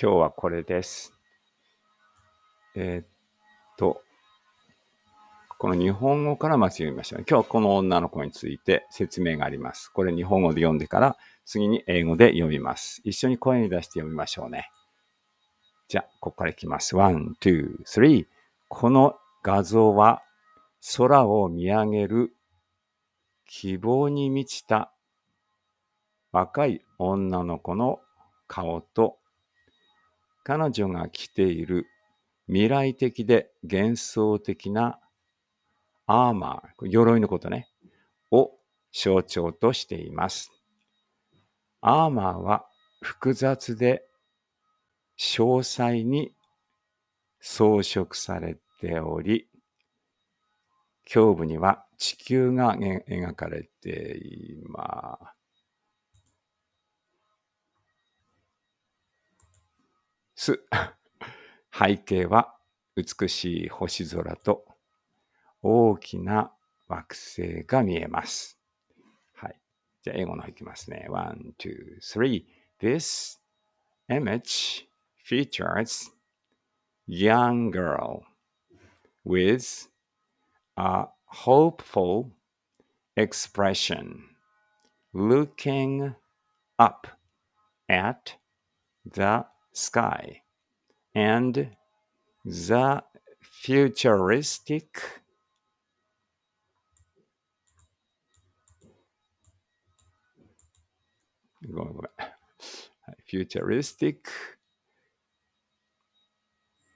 今日はこれです。えー、っと、この日本語からまず読みましょね。今日はこの女の子について説明があります。これ日本語で読んでから、次に英語で読みます。一緒に声に出して読みましょうね。じゃあ、ここからいきます。ワン、ツー、スリー。この画像は空を見上げる希望に満ちた若い女の子の顔と彼女が着ている未来的で幻想的なアーマー、鎧のことね、を象徴としています。アーマーは複雑で詳細に装飾されており、胸部には地球が描かれています。す。背景は美しい星空と大きな惑星が見えます。はい。じゃあ、英語の方いきますね。1、2、3。This image features young girl with a hopeful expression looking up at the sky and the futuristic futuristic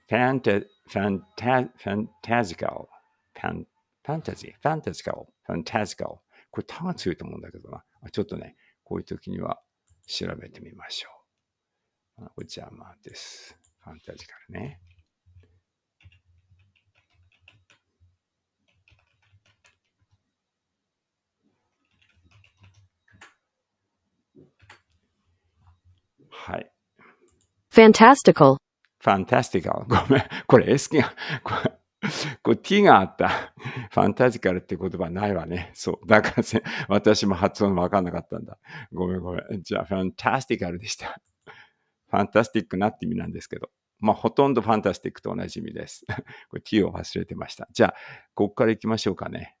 fanta, fanta, fantasical fan, fantasy fantasical fantasical これ、たがついと思うんだけどな。ちょっとね、こういう時には調べてみましょう。お邪魔です。ファンタジカルね。はい。fantastical. fantastical. ごめん。これ S が、これ、これ t があった。ファンタジカルって言葉ないわね。そう。だからせ私も発音わかんなかったんだ。ごめんごめん。じゃあ、ファンタスティカルでした。ファンタスティックなって意味なんですけど、まあ、ほとんどファンタスティックと同じ意味です。これ t を忘れてました。じゃあ、ここから行きましょうかね。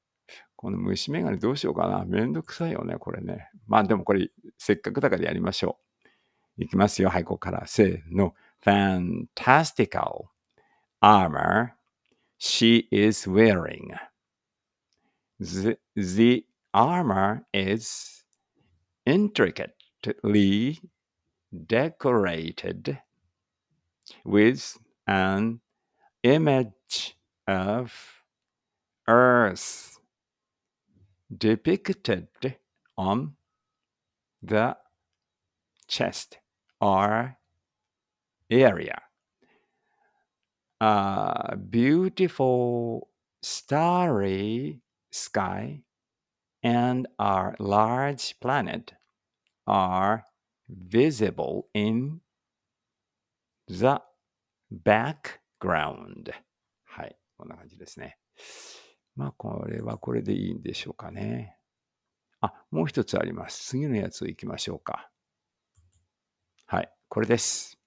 この虫眼鏡どうしようかな。めんどくさいよね、これね。まあでもこれ、せっかくだからやりましょう。いきますよ。はい、ここから。せーの。fantastical armor she is wearing. The, the armor is intricately decorated with an image of Earth depicted on the chest or area. A beautiful starry sky and our large planet are visible in the background。はい。こんな感じですね。まあ、これはこれでいいんでしょうかね。あ、もう一つあります。次のやついきましょうか。はい。これです。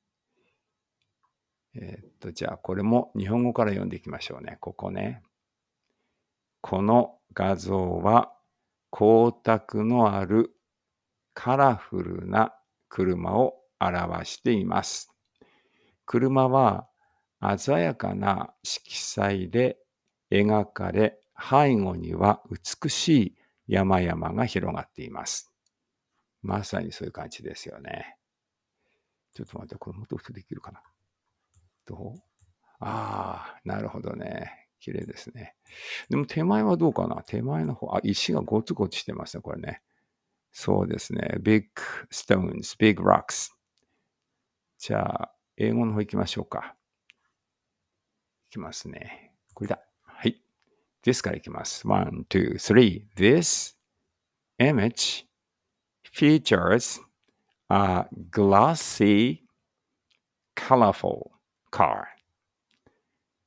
えー、っと、じゃあ、これも日本語から読んでいきましょうね。ここね。この画像は光沢のあるカラフルな車を表しています。車は鮮やかな色彩で描かれ、背後には美しい山々が広がっています。まさにそういう感じですよね。ちょっと待って、これもっと太できるかな。どうああ、なるほどね。綺麗ですね。でも手前はどうかな手前の方、あ、石がゴツゴツしてますね、これね。そうですね。big stones, big rocks。じゃあ、英語の方行きましょうか。いきますね。これだ。はい。this からいきます。one, two, three. This image features a glossy, colorful car.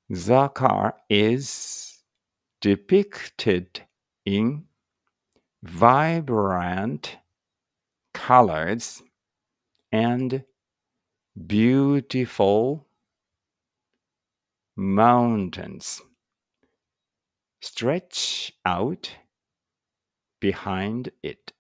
The car is depicted in vibrant colors and beautiful mountains stretch out behind it.